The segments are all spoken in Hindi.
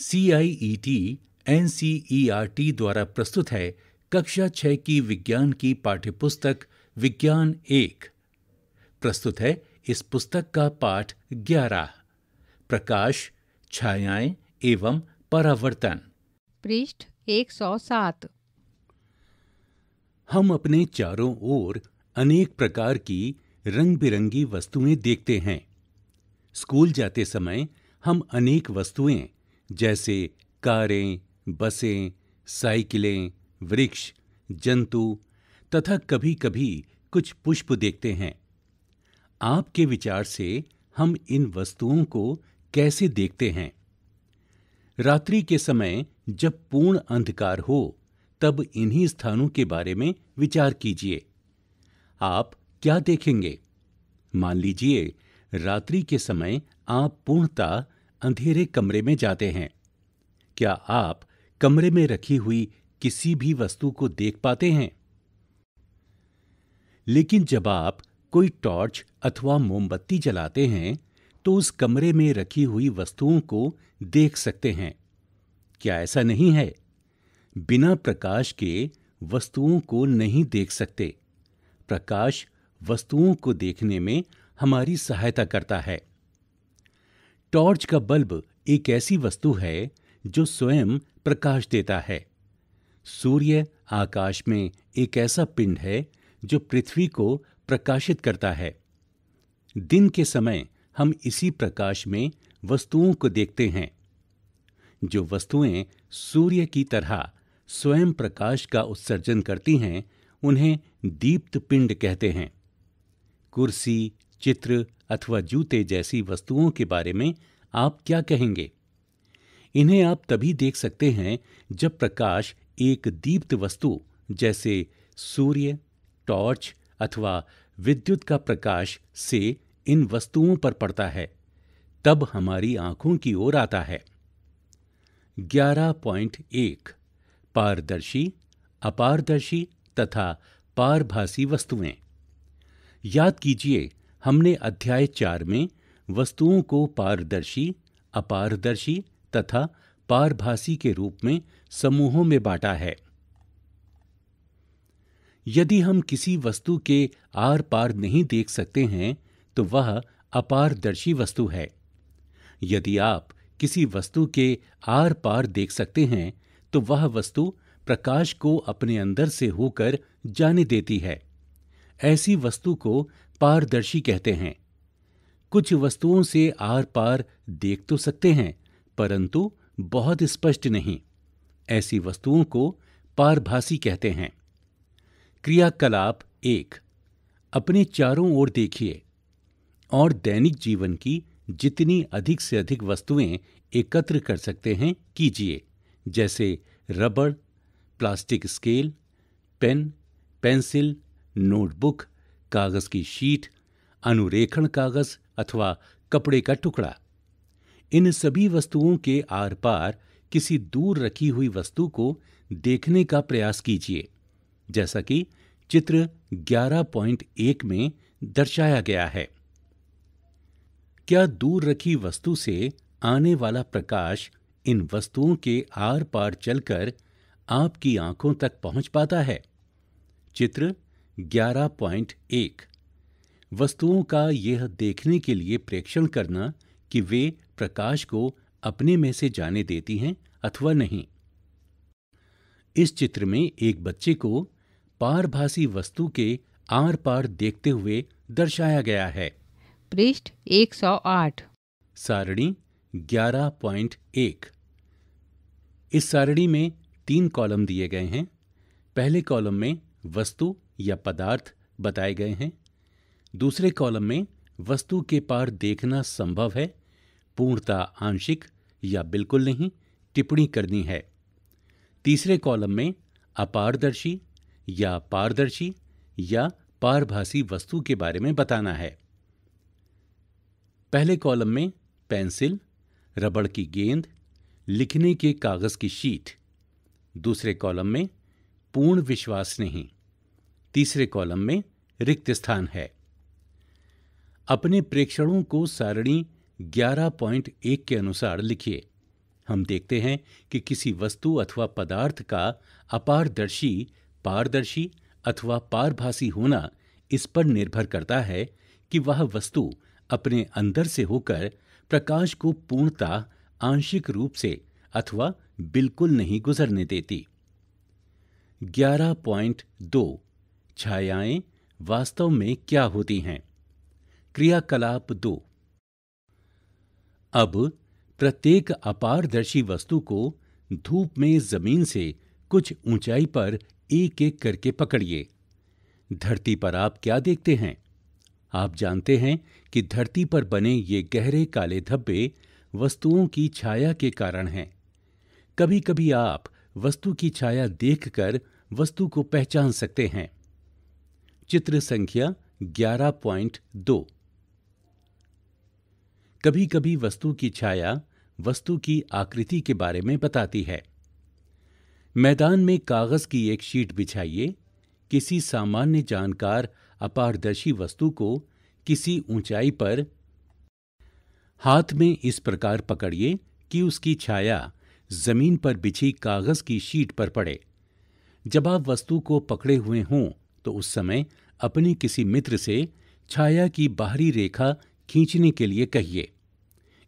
सीआईईटी एनसीईआरटी e e द्वारा प्रस्तुत है कक्षा छः की विज्ञान की पाठ्यपुस्तक विज्ञान एक प्रस्तुत है इस पुस्तक का पाठ ग्यारह प्रकाश छायाएं एवं परावर्तन पृष्ठ एक सौ सात हम अपने चारों ओर अनेक प्रकार की रंग बिरंगी वस्तुएं देखते हैं स्कूल जाते समय हम अनेक वस्तुएं जैसे कारें बसें साइकिलें वृक्ष जंतु तथा कभी कभी कुछ पुष्प देखते हैं आपके विचार से हम इन वस्तुओं को कैसे देखते हैं रात्रि के समय जब पूर्ण अंधकार हो तब इन्हीं स्थानों के बारे में विचार कीजिए आप क्या देखेंगे मान लीजिए रात्रि के समय आप पूर्णता अंधेरे कमरे में जाते हैं क्या आप कमरे में रखी हुई किसी भी वस्तु को देख पाते हैं लेकिन जब आप कोई टॉर्च अथवा मोमबत्ती जलाते हैं तो उस कमरे में रखी हुई वस्तुओं को देख सकते हैं क्या ऐसा नहीं है बिना प्रकाश के वस्तुओं को नहीं देख सकते प्रकाश वस्तुओं को देखने में हमारी सहायता करता है टॉर्च का बल्ब एक ऐसी वस्तु है जो स्वयं प्रकाश देता है सूर्य आकाश में एक ऐसा पिंड है जो पृथ्वी को प्रकाशित करता है दिन के समय हम इसी प्रकाश में वस्तुओं को देखते हैं जो वस्तुएं सूर्य की तरह स्वयं प्रकाश का उत्सर्जन करती हैं उन्हें दीप्त पिंड कहते हैं कुर्सी चित्र अथवा जूते जैसी वस्तुओं के बारे में आप क्या कहेंगे इन्हें आप तभी देख सकते हैं जब प्रकाश एक दीप्त वस्तु जैसे सूर्य टॉर्च अथवा विद्युत का प्रकाश से इन वस्तुओं पर पड़ता है तब हमारी आंखों की ओर आता है 11.1 पारदर्शी अपारदर्शी तथा पारभासी वस्तुएं याद कीजिए हमने अध्याय चार में वस्तुओं को पारदर्शी अपारदर्शी तथा पारभासी के रूप में समूहों में बांटा है यदि हम किसी वस्तु के आर पार नहीं देख सकते हैं तो वह अपारदर्शी वस्तु है यदि आप किसी वस्तु के आर पार देख सकते हैं तो वह वस्तु प्रकाश को अपने अंदर से होकर जाने देती है ऐसी वस्तु को पारदर्शी कहते हैं कुछ वस्तुओं से आर पार देख तो सकते हैं परंतु बहुत स्पष्ट नहीं ऐसी वस्तुओं को पारभासी कहते हैं क्रियाकलाप एक अपने चारों ओर देखिए और दैनिक जीवन की जितनी अधिक से अधिक वस्तुएं एकत्र कर सकते हैं कीजिए जैसे रबड़ plastic scale pen pencil notebook कागज़ की शीट अनुरेखण कागज़ अथवा कपड़े का टुकड़ा इन सभी वस्तुओं के आर पार किसी दूर रखी हुई वस्तु को देखने का प्रयास कीजिए जैसा कि चित्र 11.1 में दर्शाया गया है क्या दूर रखी वस्तु से आने वाला प्रकाश इन वस्तुओं के आर पार चलकर आपकी आंखों तक पहुंच पाता है चित्र ग्यारह पॉइंट एक वस्तुओं का यह देखने के लिए प्रेक्षण करना कि वे प्रकाश को अपने में से जाने देती हैं अथवा नहीं इस चित्र में एक बच्चे को पारभासी वस्तु के आर पार देखते हुए दर्शाया गया है पृष्ठ 108 सारणी 11.1 इस सारणी में तीन कॉलम दिए गए हैं पहले कॉलम में वस्तु या पदार्थ बताए गए हैं दूसरे कॉलम में वस्तु के पार देखना संभव है पूर्णता आंशिक या बिल्कुल नहीं टिप्पणी करनी है तीसरे कॉलम में अपारदर्शी या पारदर्शी या पारभासी वस्तु के बारे में बताना है पहले कॉलम में पेंसिल रबड़ की गेंद लिखने के कागज़ की शीट दूसरे कॉलम में पूर्ण विश्वास नहीं तीसरे कॉलम में रिक्त स्थान है अपने प्रेक्षणों को सारणी 11.1 के अनुसार लिखिए हम देखते हैं कि किसी वस्तु अथवा पदार्थ का अपारदर्शी पारदर्शी अथवा पारभासी होना इस पर निर्भर करता है कि वह वस्तु अपने अंदर से होकर प्रकाश को पूर्णता आंशिक रूप से अथवा बिल्कुल नहीं गुजरने देती 11.2 छायाएं वास्तव में क्या होती हैं क्रियाकलाप दो अब प्रत्येक अपारदर्शी वस्तु को धूप में जमीन से कुछ ऊंचाई पर एक एक करके पकड़िए धरती पर आप क्या देखते हैं आप जानते हैं कि धरती पर बने ये गहरे काले धब्बे वस्तुओं की छाया के कारण हैं कभी कभी आप वस्तु की छाया देखकर वस्तु को पहचान सकते हैं चित्र संख्या 11.2 कभी कभी वस्तु की छाया वस्तु की आकृति के बारे में बताती है मैदान में कागज की एक शीट बिछाइए किसी सामान्य जानकार अपारदर्शी वस्तु को किसी ऊंचाई पर हाथ में इस प्रकार पकड़िए कि उसकी छाया जमीन पर बिछी कागज की शीट पर पड़े जब आप वस्तु को पकड़े हुए हों तो उस समय अपने किसी मित्र से छाया की बाहरी रेखा खींचने के लिए कहिए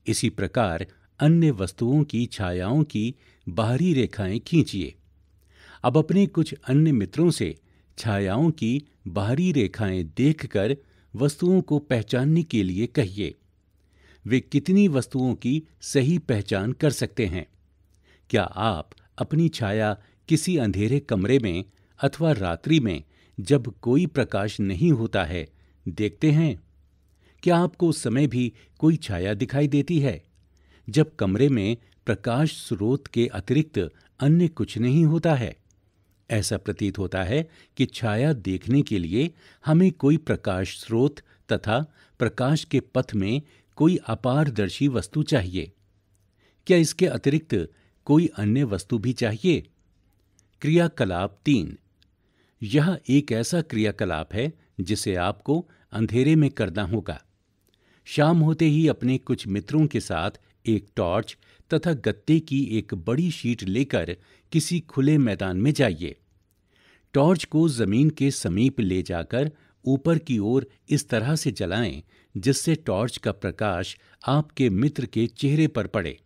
इसी प्रकार अन्य वस्तुओं की छायाओं की बाहरी रेखाएं खींचिए अब अपने कुछ अन्य मित्रों से छायाओं की बाहरी रेखाएं देखकर वस्तुओं को पहचानने के लिए कहिए वे कितनी वस्तुओं की सही पहचान कर सकते हैं क्या आप अपनी छाया किसी अंधेरे कमरे में अथवा रात्रि में जब कोई प्रकाश नहीं होता है देखते हैं क्या आपको उस समय भी कोई छाया दिखाई देती है जब कमरे में प्रकाश स्रोत के अतिरिक्त अन्य कुछ नहीं होता है ऐसा प्रतीत होता है कि छाया देखने के लिए हमें कोई प्रकाश स्रोत तथा प्रकाश के पथ में कोई अपारदर्शी वस्तु चाहिए क्या इसके अतिरिक्त कोई अन्य वस्तु भी चाहिए क्रियाकलाप तीन यह एक ऐसा क्रियाकलाप है जिसे आपको अंधेरे में करना होगा शाम होते ही अपने कुछ मित्रों के साथ एक टॉर्च तथा गत्ते की एक बड़ी शीट लेकर किसी खुले मैदान में जाइए टॉर्च को जमीन के समीप ले जाकर ऊपर की ओर इस तरह से जलाएं जिससे टॉर्च का प्रकाश आपके मित्र के चेहरे पर पड़े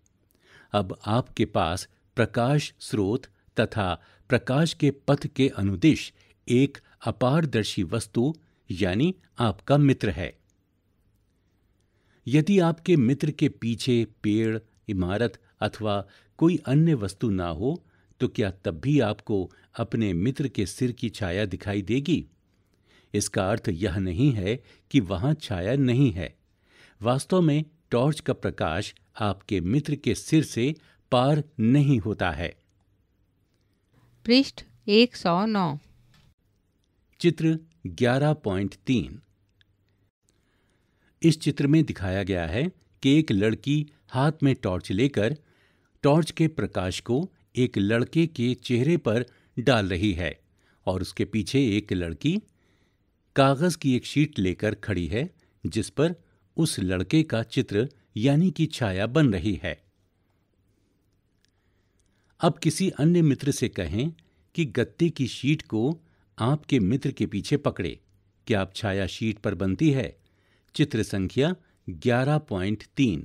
अब आपके पास प्रकाश स्रोत तथा प्रकाश के पथ के अनुदिश एक अपारदर्शी वस्तु यानी आपका मित्र है यदि आपके मित्र के पीछे पेड़ इमारत अथवा कोई अन्य वस्तु ना हो तो क्या तब भी आपको अपने मित्र के सिर की छाया दिखाई देगी इसका अर्थ यह नहीं है कि वहां छाया नहीं है वास्तव में टॉर्च का प्रकाश आपके मित्र के सिर से पार नहीं होता है पृष्ठ 109 चित्र 11.3 इस चित्र में दिखाया गया है कि एक लड़की हाथ में टॉर्च लेकर टॉर्च के प्रकाश को एक लड़के के चेहरे पर डाल रही है और उसके पीछे एक लड़की कागज़ की एक शीट लेकर खड़ी है जिस पर उस लड़के का चित्र यानी कि छाया बन रही है अब किसी अन्य मित्र से कहें कि गत्ते की शीट को आपके मित्र के पीछे पकड़े क्या आप छाया शीट पर बनती है चित्र संख्या 11.3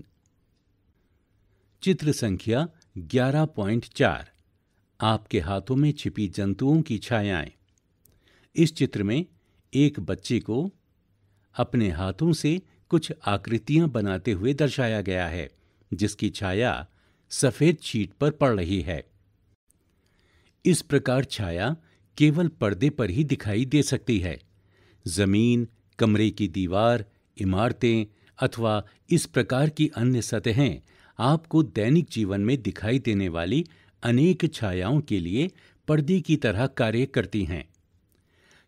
चित्र संख्या 11.4 आपके हाथों में छिपी जंतुओं की छायाएं इस चित्र में एक बच्चे को अपने हाथों से कुछ आकृतियां बनाते हुए दर्शाया गया है जिसकी छाया सफेद शीट पर पड़ रही है इस प्रकार छाया केवल पर्दे पर ही दिखाई दे सकती है जमीन कमरे की दीवार इमारतें अथवा इस प्रकार की अन्य सतहें आपको दैनिक जीवन में दिखाई देने वाली अनेक छायाओं के लिए पर्दे की तरह कार्य करती हैं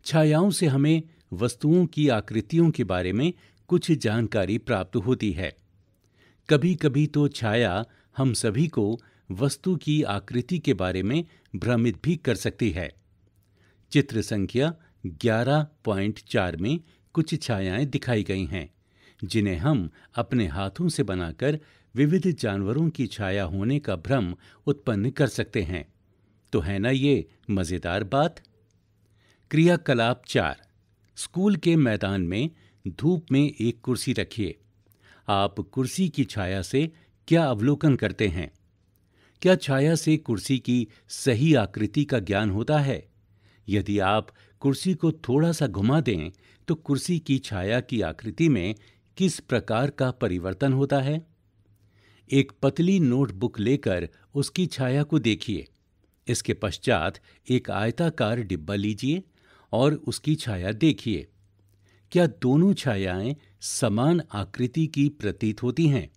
छायाओं से हमें वस्तुओं की आकृतियों के बारे में कुछ जानकारी प्राप्त होती है कभी कभी तो छाया हम सभी को वस्तु की आकृति के बारे में भ्रमित भी कर सकती है चित्र संख्या 11.4 में कुछ छायाएं दिखाई गई हैं जिन्हें हम अपने हाथों से बनाकर विविध जानवरों की छाया होने का भ्रम उत्पन्न कर सकते हैं तो है ना ये मज़ेदार बात क्रियाकलाप चार स्कूल के मैदान में धूप में एक कुर्सी रखिए आप कुर्सी की छाया से क्या अवलोकन करते हैं क्या छाया से कुर्सी की सही आकृति का ज्ञान होता है यदि आप कुर्सी को थोड़ा सा घुमा दें तो कुर्सी की छाया की आकृति में किस प्रकार का परिवर्तन होता है एक पतली नोटबुक लेकर उसकी छाया को देखिए इसके पश्चात एक आयताकार डिब्बा लीजिए और उसकी छाया देखिए क्या दोनों छायाएं समान आकृति की प्रतीत होती हैं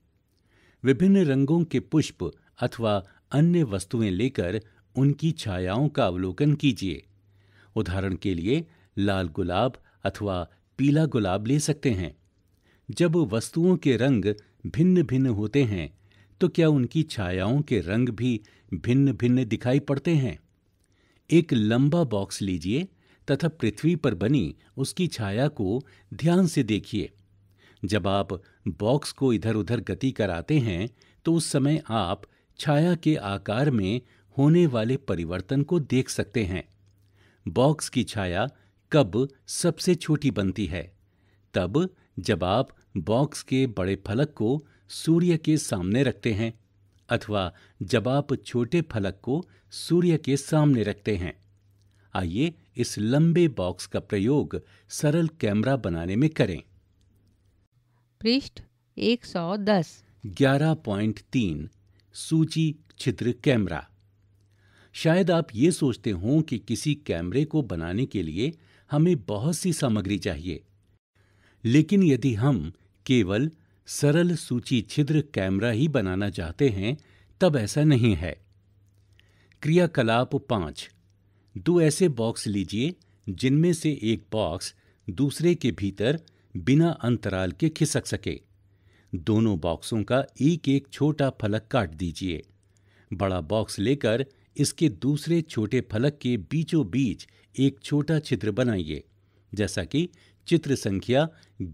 विभिन्न रंगों के पुष्प अथवा अन्य वस्तुएं लेकर उनकी छायाओं का अवलोकन कीजिए उदाहरण के लिए लाल गुलाब अथवा पीला गुलाब ले सकते हैं जब वस्तुओं के रंग भिन्न भिन्न होते हैं तो क्या उनकी छायाओं के रंग भी भिन्न भिन्न दिखाई पड़ते हैं एक लंबा बॉक्स लीजिए तथा पृथ्वी पर बनी उसकी छाया को ध्यान से देखिए जब आप बॉक्स को इधर उधर गति कराते हैं तो उस समय आप छाया के आकार में होने वाले परिवर्तन को देख सकते हैं बॉक्स की छाया कब सबसे छोटी बनती है तब जब आप बॉक्स के बड़े फलक को सूर्य के सामने रखते हैं अथवा जब आप छोटे फलक को सूर्य के सामने रखते हैं आइए इस लंबे बॉक्स का प्रयोग सरल कैमरा बनाने में करें पृष्ठ 110 11.3 सूची छिद्र कैमरा शायद आप ये सोचते हों कि किसी कैमरे को बनाने के लिए हमें बहुत सी सामग्री चाहिए लेकिन यदि हम केवल सरल सूची छिद्र कैमरा ही बनाना चाहते हैं तब ऐसा नहीं है क्रियाकलाप पांच दो ऐसे बॉक्स लीजिए जिनमें से एक बॉक्स दूसरे के भीतर बिना अंतराल के खिसक सके दोनों बॉक्सों का एक एक छोटा फलक काट दीजिए बड़ा बॉक्स लेकर इसके दूसरे छोटे फलक के बीचों बीच एक छोटा चित्र बनाइए जैसा कि चित्र संख्या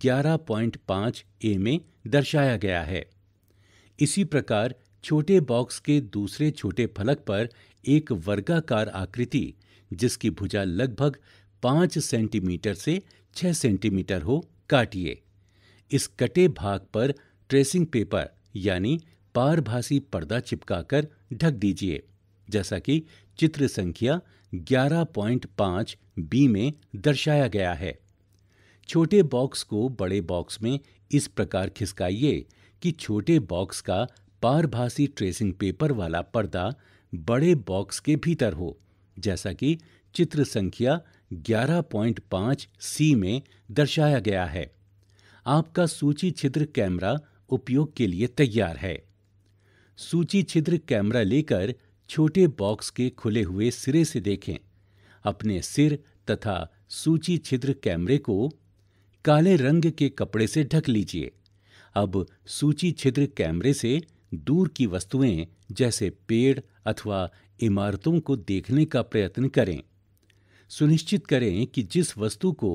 11.5 ए में दर्शाया गया है इसी प्रकार छोटे बॉक्स के दूसरे छोटे फलक पर एक वर्गाकार आकृति जिसकी भुजा लगभग 5 सेंटीमीटर से 6 सेंटीमीटर हो काटिए इस कटे भाग पर ट्रेसिंग पेपर यानी पारभासी पर्दा चिपकाकर ढक दीजिए जैसा कि चित्र संख्या 11.5 बी में दर्शाया गया है छोटे बॉक्स को बड़े बॉक्स में इस प्रकार खिसकाइए कि छोटे बॉक्स का पारभासी ट्रेसिंग पेपर वाला पर्दा बड़े बॉक्स के भीतर हो जैसा कि चित्र संख्या 11.5 सी में दर्शाया गया है आपका सूची छिद्र कैमरा उपयोग के लिए तैयार है सूची छिद्र कैमरा लेकर छोटे बॉक्स के खुले हुए सिरे से देखें अपने सिर तथा सूची छिद्र कैमरे को काले रंग के कपड़े से ढक लीजिए अब सूची छिद्र कैमरे से दूर की वस्तुएं जैसे पेड़ अथवा इमारतों को देखने का प्रयत्न करें सुनिश्चित करें कि जिस वस्तु को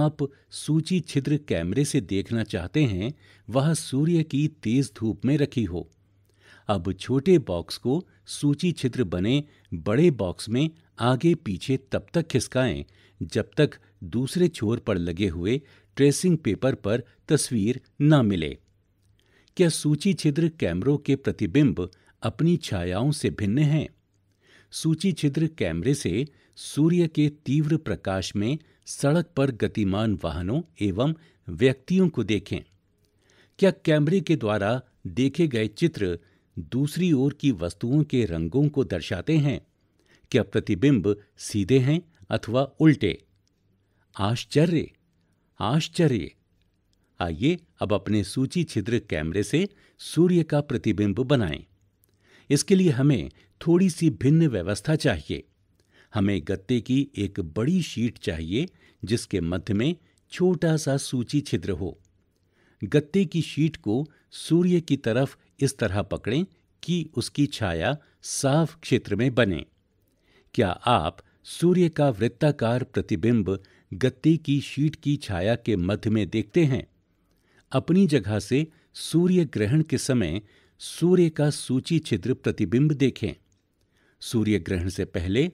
आप सूची छिद्र कैमरे से देखना चाहते हैं वह सूर्य की तेज धूप में रखी हो अब छोटे बॉक्स को सूची छिद्र बने बड़े बॉक्स में आगे पीछे तब तक खिसकाएं जब तक दूसरे छोर पर लगे हुए ट्रेसिंग पेपर पर तस्वीर न मिले क्या सूची छिद्र कैमरों के प्रतिबिंब अपनी छायाओं से भिन्न हैं सूची छिद्र कैमरे से सूर्य के तीव्र प्रकाश में सड़क पर गतिमान वाहनों एवं व्यक्तियों को देखें क्या कैमरे के द्वारा देखे गए चित्र दूसरी ओर की वस्तुओं के रंगों को दर्शाते हैं क्या प्रतिबिंब सीधे हैं अथवा उल्टे आश्चर्य आश्चर्य आइए अब अपने सूची छिद्र कैमरे से सूर्य का प्रतिबिंब बनाएं। इसके लिए हमें थोड़ी सी भिन्न व्यवस्था चाहिए हमें गत्ते की एक बड़ी शीट चाहिए जिसके मध्य में छोटा सा सूची छिद्र हो गत्ते की शीट को सूर्य की तरफ इस तरह पकड़ें कि उसकी छाया साफ क्षेत्र में बने क्या आप सूर्य का वृत्ताकार प्रतिबिंब गत्ते की शीट की छाया के मध्य में देखते हैं अपनी जगह से सूर्य ग्रहण के समय सूर्य का सूची छिद्र प्रतिबिंब देखें सूर्य ग्रहण से पहले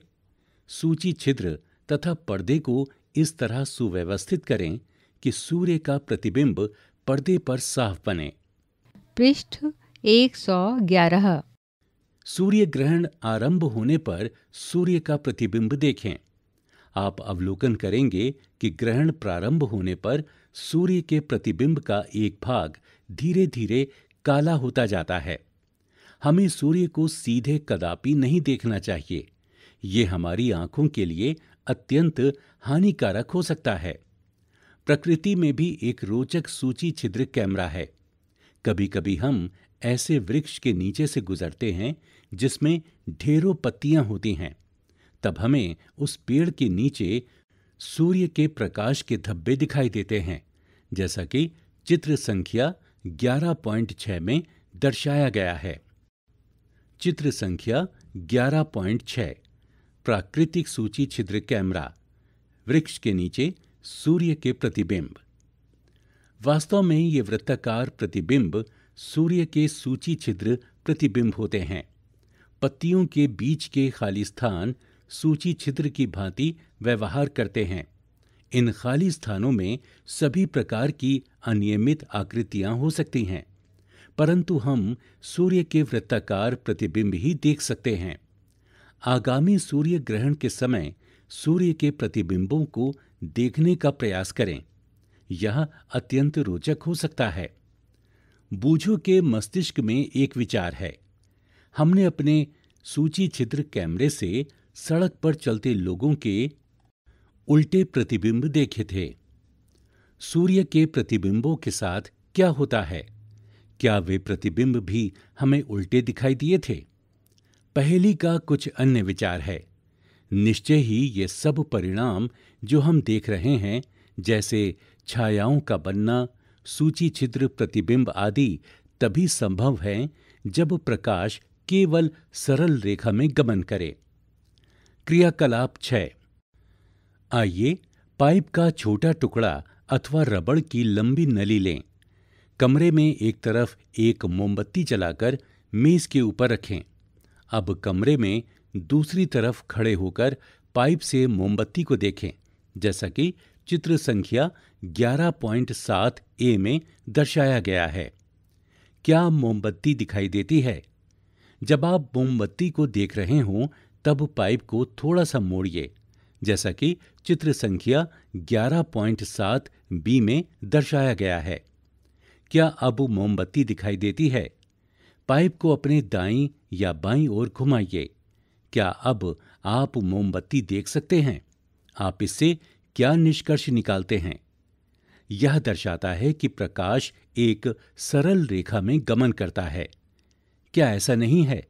सूची छिद्र तथा पर्दे को इस तरह सुव्यवस्थित करें कि सूर्य का प्रतिबिंब पर्दे पर साफ बने पृष्ठ 111 सूर्य ग्रहण आरंभ होने पर सूर्य का प्रतिबिंब देखें आप अवलोकन करेंगे कि ग्रहण प्रारंभ होने पर सूर्य के प्रतिबिंब का एक भाग धीरे धीरे काला होता जाता है हमें सूर्य को सीधे कदापि नहीं देखना चाहिए ये हमारी आंखों के लिए अत्यंत हानिकारक हो सकता है प्रकृति में भी एक रोचक सूची छिद्र कैमरा है कभी कभी हम ऐसे वृक्ष के नीचे से गुजरते हैं जिसमें ढेरों पत्तियां होती हैं तब हमें उस पेड़ के नीचे सूर्य के प्रकाश के धब्बे दिखाई देते हैं जैसा कि चित्र संख्या 11.6 में दर्शाया गया है चित्र संख्या 11.6 प्राकृतिक सूची छिद्र कैमरा वृक्ष के नीचे सूर्य के प्रतिबिंब वास्तव में ये वृत्ताकार प्रतिबिंब सूर्य के सूची छिद्र प्रतिबिंब होते हैं पत्तियों के बीच के खाली स्थान सूची छिद्र की भांति व्यवहार करते हैं इन खाली स्थानों में सभी प्रकार की अनियमित आकृतियां हो सकती हैं परंतु हम सूर्य के वृत्ताकार प्रतिबिंब ही देख सकते हैं आगामी सूर्य ग्रहण के समय सूर्य के प्रतिबिंबों को देखने का प्रयास करें यह अत्यंत रोचक हो सकता है बूझो के मस्तिष्क में एक विचार है हमने अपने सूची छिद्र कैमरे से सड़क पर चलते लोगों के उल्टे प्रतिबिंब देखे थे सूर्य के प्रतिबिंबों के साथ क्या होता है क्या वे प्रतिबिंब भी हमें उल्टे दिखाई दिए थे पहली का कुछ अन्य विचार है निश्चय ही ये सब परिणाम जो हम देख रहे हैं जैसे छायाओं का बनना सूची छिद्र प्रतिबिंब आदि तभी संभव हैं जब प्रकाश केवल सरल रेखा में गमन करे क्रियाकलाप छः आइए पाइप का छोटा टुकड़ा अथवा रबड़ की लंबी नली लें कमरे में एक तरफ एक मोमबत्ती जलाकर मेज के ऊपर रखें अब कमरे में दूसरी तरफ खड़े होकर पाइप से मोमबत्ती को देखें जैसा कि चित्र संख्या 11.7 ए में दर्शाया गया है क्या मोमबत्ती दिखाई देती है जब आप मोमबत्ती को देख रहे हों तब पाइप को थोड़ा सा मोड़िए जैसा कि चित्र संख्या 11.7 बी में दर्शाया गया है क्या अब मोमबत्ती दिखाई देती है पाइप को अपने दाई या बाई ओर घुमाइए क्या अब आप मोमबत्ती देख सकते हैं आप इससे क्या निष्कर्ष निकालते हैं यह दर्शाता है कि प्रकाश एक सरल रेखा में गमन करता है क्या ऐसा नहीं है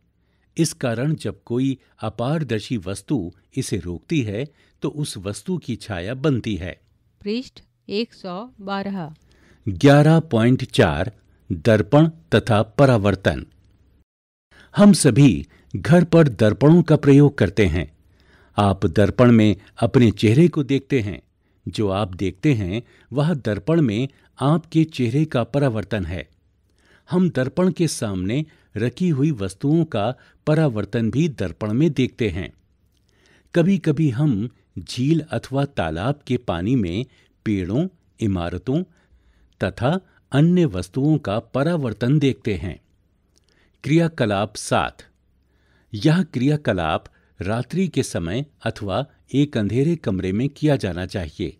इस कारण जब कोई अपारदर्शी वस्तु इसे रोकती है तो उस वस्तु की छाया बनती है पृष्ठ एक सौ बारह ग्यारह पॉइंट चार दर्पण तथा परावर्तन हम सभी घर पर दर्पणों का प्रयोग करते हैं आप दर्पण में अपने चेहरे को देखते हैं जो आप देखते हैं वह दर्पण में आपके चेहरे का परावर्तन है हम दर्पण के सामने रखी हुई वस्तुओं का परावर्तन भी दर्पण में देखते हैं कभी कभी हम झील अथवा तालाब के पानी में पेड़ों इमारतों तथा अन्य वस्तुओं का परावर्तन देखते हैं क्रियाकलाप सात यह क्रियाकलाप रात्रि के समय अथवा एक अंधेरे कमरे में किया जाना चाहिए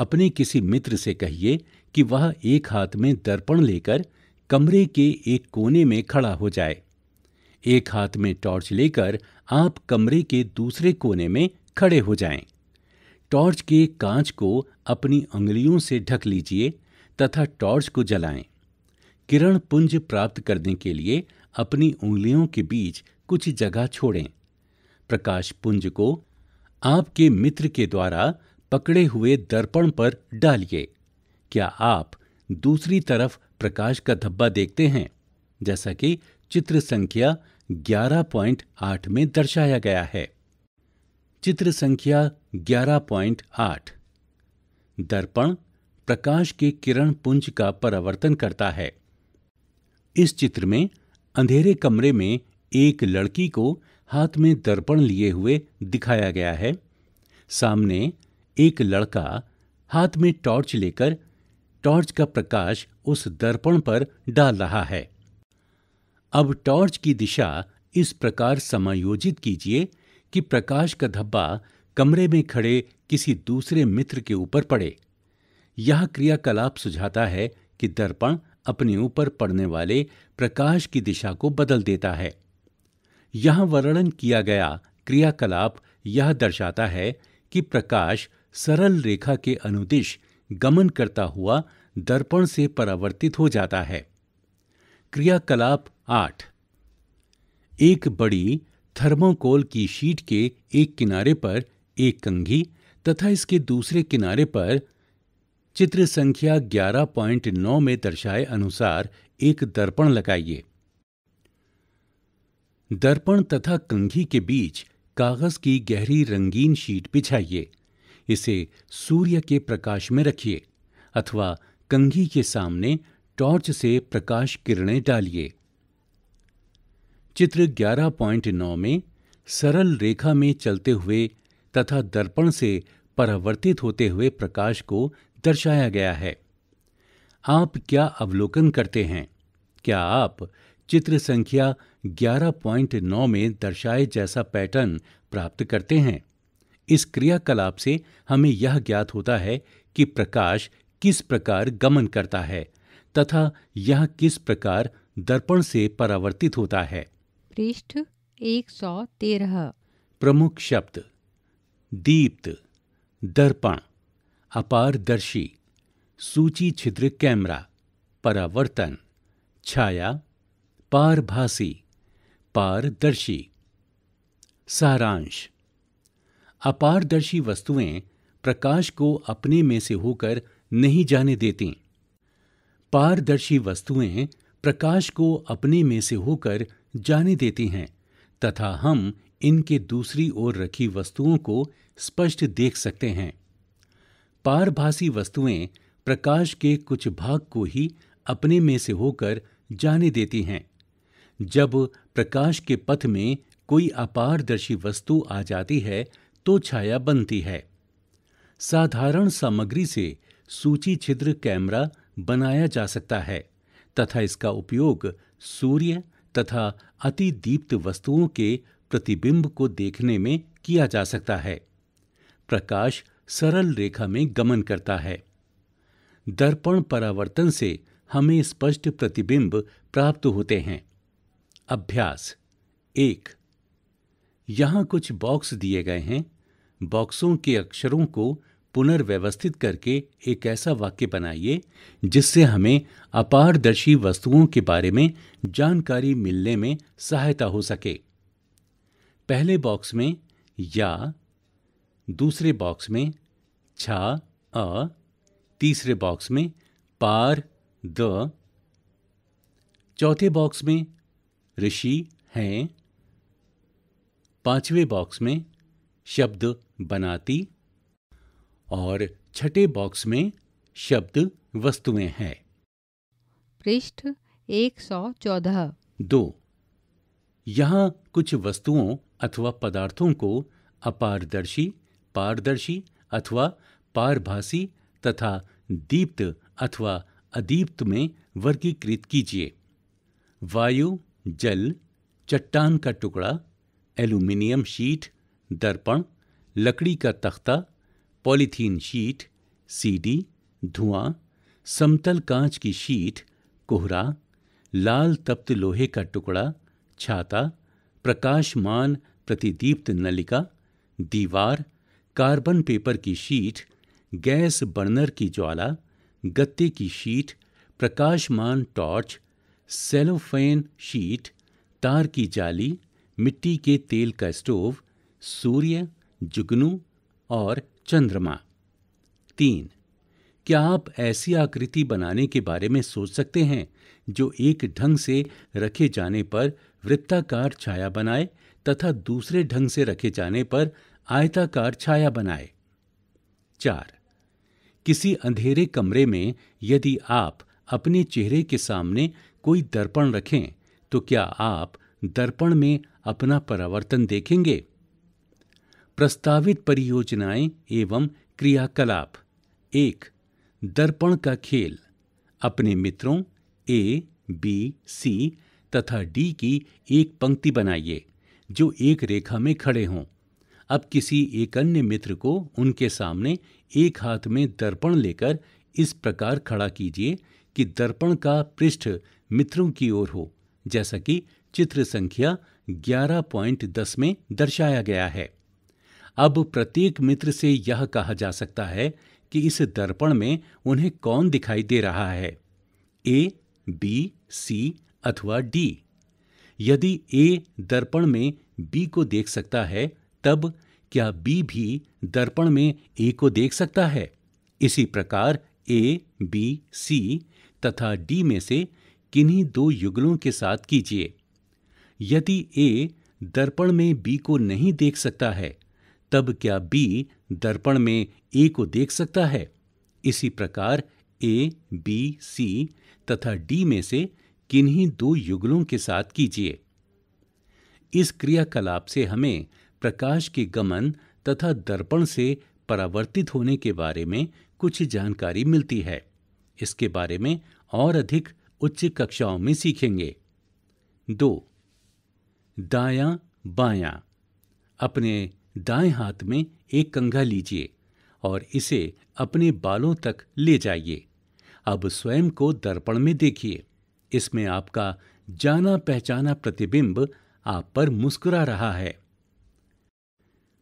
अपने किसी मित्र से कहिए कि वह एक हाथ में दर्पण लेकर कमरे के एक कोने में खड़ा हो जाए एक हाथ में टॉर्च लेकर आप कमरे के दूसरे कोने में खड़े हो जाएं। टॉर्च के कांच को अपनी उंगलियों से ढक लीजिए तथा टॉर्च को जलाएं। किरण पुंज प्राप्त करने के लिए अपनी उंगलियों के बीच कुछ जगह छोड़ें प्रकाश पुंज को आपके मित्र के द्वारा पकड़े हुए दर्पण पर डालिए क्या आप दूसरी तरफ प्रकाश का धब्बा देखते हैं जैसा कि चित्र संख्या 11.8 में दर्शाया गया है चित्र संख्या 11.8 दर्पण प्रकाश के किरण पुंज का परावर्तन करता है इस चित्र में अंधेरे कमरे में एक लड़की को हाथ में दर्पण लिए हुए दिखाया गया है सामने एक लड़का हाथ में टॉर्च लेकर टॉर्च का प्रकाश उस दर्पण पर डाल रहा है अब टॉर्च की दिशा इस प्रकार समायोजित कीजिए कि प्रकाश का धब्बा कमरे में खड़े किसी दूसरे मित्र के ऊपर पड़े यह क्रियाकलाप सुझाता है कि दर्पण अपने ऊपर पड़ने वाले प्रकाश की दिशा को बदल देता है यहां वर्णन किया गया क्रियाकलाप यह दर्शाता है कि प्रकाश सरल रेखा के अनुदिश गमन करता हुआ दर्पण से परावर्तित हो जाता है क्रियाकलाप आठ एक बड़ी थर्मोकोल की शीट के एक किनारे पर एक कंघी तथा इसके दूसरे किनारे पर चित्र संख्या 11.9 में दर्शाए अनुसार एक दर्पण लगाइए दर्पण तथा कंघी के बीच कागज की गहरी रंगीन शीट बिछाइए इसे सूर्य के प्रकाश में रखिए अथवा कंघी के सामने टॉर्च से प्रकाश किरणें डालिए चित्र 11.9 में सरल रेखा में चलते हुए तथा दर्पण से परावर्तित होते हुए प्रकाश को दर्शाया गया है आप क्या अवलोकन करते हैं क्या आप चित्र संख्या 11.9 में दर्शाए जैसा पैटर्न प्राप्त करते हैं इस क्रियाकलाप से हमें यह ज्ञात होता है कि प्रकाश किस प्रकार गमन करता है तथा यह किस प्रकार दर्पण से परावर्तित होता है पृष्ठ 113 प्रमुख शब्द दीप्त दर्पण अपारदर्शी सूची छिद्र कैमरा परावर्तन छाया पारभासी पारदर्शी सारांश अपारदर्शी वस्तुएं प्रकाश को अपने में से होकर नहीं जाने देती पारदर्शी वस्तुएं प्रकाश को अपने में से होकर जाने देती हैं तथा हम इनके दूसरी ओर रखी वस्तुओं को स्पष्ट देख सकते हैं पारभासी वस्तुएं प्रकाश के कुछ भाग को ही अपने में से होकर जाने देती हैं जब प्रकाश के पथ में कोई अपारदर्शी वस्तु आ जाती है तो छाया बनती है साधारण सामग्री से सूची छिद्र कैमरा बनाया जा सकता है तथा इसका उपयोग सूर्य तथा अतिदीप्त वस्तुओं के प्रतिबिंब को देखने में किया जा सकता है प्रकाश सरल रेखा में गमन करता है दर्पण परावर्तन से हमें स्पष्ट प्रतिबिंब प्राप्त होते हैं अभ्यास एक यहां कुछ बॉक्स दिए गए हैं बॉक्सों के अक्षरों को पुनर्व्यवस्थित करके एक ऐसा वाक्य बनाइए जिससे हमें अपारदर्शी वस्तुओं के बारे में जानकारी मिलने में सहायता हो सके पहले बॉक्स में या दूसरे बॉक्स में छा अ तीसरे बॉक्स में पार द चौथे बॉक्स में ऋषि हैं पांचवें बॉक्स में शब्द बनाती और छठे बॉक्स में शब्द वस्तुएं हैं पृष्ठ चौदह दो यहां कुछ वस्तुओं अथवा पदार्थों को अपारदर्शी पारदर्शी अथवा पारभासी तथा दीप्त अथवा अदीप्त में वर्गीकृत कीजिए वायु जल चट्टान का टुकड़ा एल्यूमिनियम शीट दर्पण लकड़ी का तख्ता पॉलीथीन शीट सीडी धुआं समतल कांच की शीट कोहरा लाल तप्त लोहे का टुकड़ा छाता प्रकाशमान प्रतिदीप्त नलिका दीवार कार्बन पेपर की शीट गैस बर्नर की ज्वाला गत्ते की शीट प्रकाशमान टॉर्च सेलोफेन शीट तार की जाली मिट्टी के तेल का स्टोव सूर्य जुगनू और चंद्रमा तीन क्या आप ऐसी आकृति बनाने के बारे में सोच सकते हैं जो एक ढंग से रखे जाने पर वृत्ताकार छाया बनाए तथा दूसरे ढंग से रखे जाने पर आयताकार छाया बनाए चार किसी अंधेरे कमरे में यदि आप अपने चेहरे के सामने कोई दर्पण रखें तो क्या आप दर्पण में अपना परावर्तन देखेंगे प्रस्तावित परियोजनाएं एवं क्रियाकलाप एक दर्पण का खेल अपने मित्रों ए बी सी तथा डी की एक पंक्ति बनाइए जो एक रेखा में खड़े हों अब किसी एक अन्य मित्र को उनके सामने एक हाथ में दर्पण लेकर इस प्रकार खड़ा कीजिए कि दर्पण का पृष्ठ मित्रों की ओर हो जैसा कि चित्र संख्या 11.10 में दर्शाया गया है अब प्रत्येक मित्र से यह कहा जा सकता है कि इस दर्पण में उन्हें कौन दिखाई दे रहा है ए बी सी अथवा डी यदि ए दर्पण में बी को देख सकता है तब क्या बी भी दर्पण में ए को देख सकता है इसी प्रकार ए बी सी तथा डी में से किन्हीं दो युगलों के साथ कीजिए यदि ए दर्पण में बी को नहीं देख सकता है तब क्या बी दर्पण में ए को देख सकता है इसी प्रकार ए बी सी तथा डी में से किन्हीं दो युगलों के साथ कीजिए इस क्रियाकलाप से हमें प्रकाश के गमन तथा दर्पण से परावर्तित होने के बारे में कुछ जानकारी मिलती है इसके बारे में और अधिक उच्च कक्षाओं में सीखेंगे दो दाया बाया अपने दाएं हाथ में एक कंघा लीजिए और इसे अपने बालों तक ले जाइए अब स्वयं को दर्पण में देखिए इसमें आपका जाना पहचाना प्रतिबिंब आप पर मुस्कुरा रहा है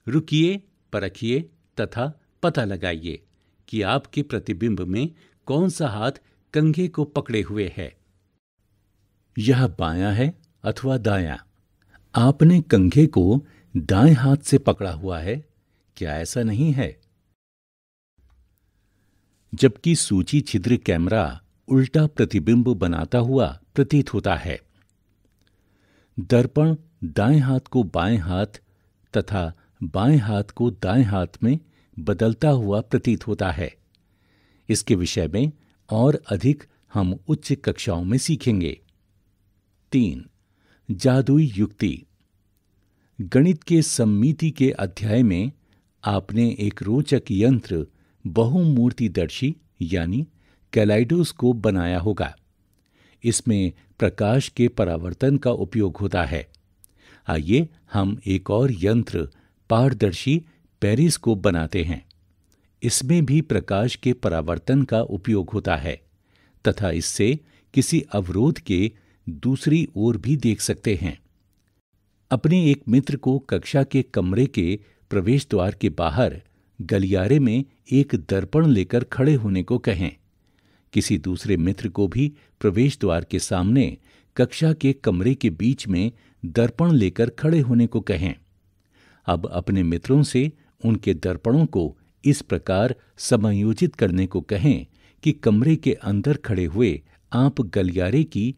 रुकिए परखिए तथा पता लगाइए कि आपके प्रतिबिंब में कौन सा हाथ कंघे को पकड़े हुए है यह बायां है अथवा दायां आपने कंघे को दाएं हाथ से पकड़ा हुआ है क्या ऐसा नहीं है जबकि सूची छिद्र कैमरा उल्टा प्रतिबिंब बनाता हुआ प्रतीत होता है दर्पण दाएं हाथ को बाएं हाथ तथा बाएं हाथ को दाएं हाथ में बदलता हुआ प्रतीत होता है इसके विषय में और अधिक हम उच्च कक्षाओं में सीखेंगे तीन जादुई युक्ति गणित के सम्मिति के अध्याय में आपने एक रोचक यंत्र बहुमूर्तिदर्शी यानी कैलाइडोस्कोप बनाया होगा इसमें प्रकाश के परावर्तन का उपयोग होता है आइए हम एक और यंत्र पारदर्शी पेरिस्कोप बनाते हैं इसमें भी प्रकाश के परावर्तन का उपयोग होता है तथा इससे किसी अवरोध के दूसरी ओर भी देख सकते हैं अपने एक मित्र को कक्षा के कमरे के प्रवेश द्वार के बाहर गलियारे में एक दर्पण लेकर खड़े होने को कहें किसी दूसरे मित्र को भी प्रवेश द्वार के सामने कक्षा के कमरे के बीच में दर्पण लेकर खड़े होने को कहें अब अपने मित्रों से उनके दर्पणों को इस प्रकार समायोजित करने को कहें कि कमरे के अंदर खड़े हुए आप गलियारे की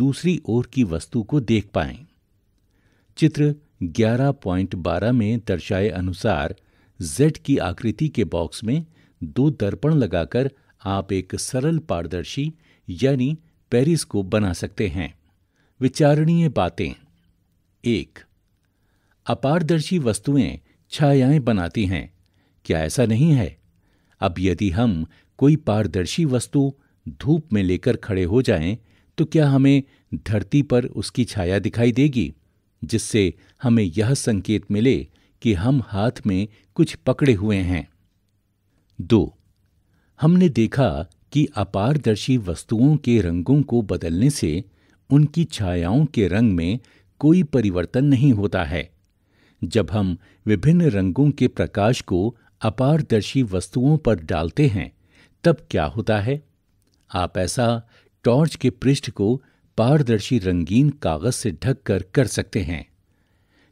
दूसरी ओर की वस्तु को देख पाएं। चित्र 11.12 में दर्शाए अनुसार जेड की आकृति के बॉक्स में दो दर्पण लगाकर आप एक सरल पारदर्शी यानी पेरिस को बना सकते हैं विचारणीय बातें एक अपारदर्शी वस्तुएं छायाएं बनाती हैं क्या ऐसा नहीं है अब यदि हम कोई पारदर्शी वस्तु धूप में लेकर खड़े हो जाएं, तो क्या हमें धरती पर उसकी छाया दिखाई देगी जिससे हमें यह संकेत मिले कि हम हाथ में कुछ पकड़े हुए हैं दो हमने देखा कि अपारदर्शी वस्तुओं के रंगों को बदलने से उनकी छायाओं के रंग में कोई परिवर्तन नहीं होता है जब हम विभिन्न रंगों के प्रकाश को अपारदर्शी वस्तुओं पर डालते हैं तब क्या होता है आप ऐसा टॉर्च के पृष्ठ को पारदर्शी रंगीन कागज से ढककर कर सकते हैं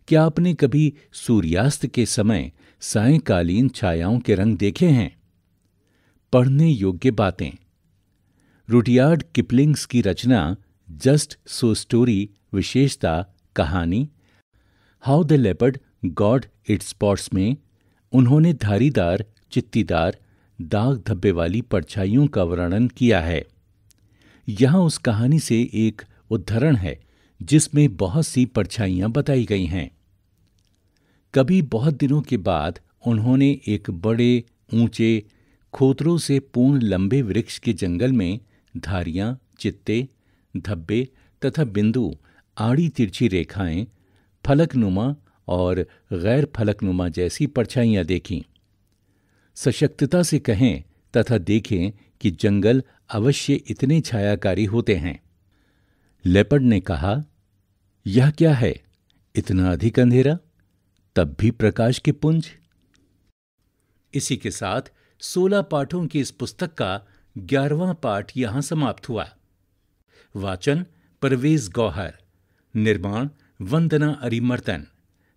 क्या आपने कभी सूर्यास्त के समय सायकालीन छायाओं के रंग देखे हैं पढ़ने योग्य बातें रुटियार्ड किपलिंग्स की रचना जस्ट सो स्टोरी विशेषता कहानी how the leopard got its spots में उन्होंने धारीदार चित्तीदार दाग धब्बे वाली परछाइयों का वर्णन किया है यहां उस कहानी से एक उद्धरण है जिसमें बहुत सी परछाइयां बताई गई हैं कभी बहुत दिनों के बाद उन्होंने एक बड़े ऊंचे खोतरों से पूर्ण लंबे वृक्ष के जंगल में धारियां चित्ते धब्बे तथा बिंदु आड़ी तिरछी रेखाएं, फलकनुमा और गैर फलकनुमा जैसी परछाइयां देखी सशक्तता से कहें तथा देखें कि जंगल अवश्य इतने छायाकारी होते हैं लेपर्ड ने कहा यह क्या है इतना अधिक अंधेरा तब भी प्रकाश के पुंज इसी के साथ सोलह पाठों की इस पुस्तक का ग्यारहवां पाठ यहां समाप्त हुआ वाचन परवेज गौहर निर्माण वंदना अरिमर्तन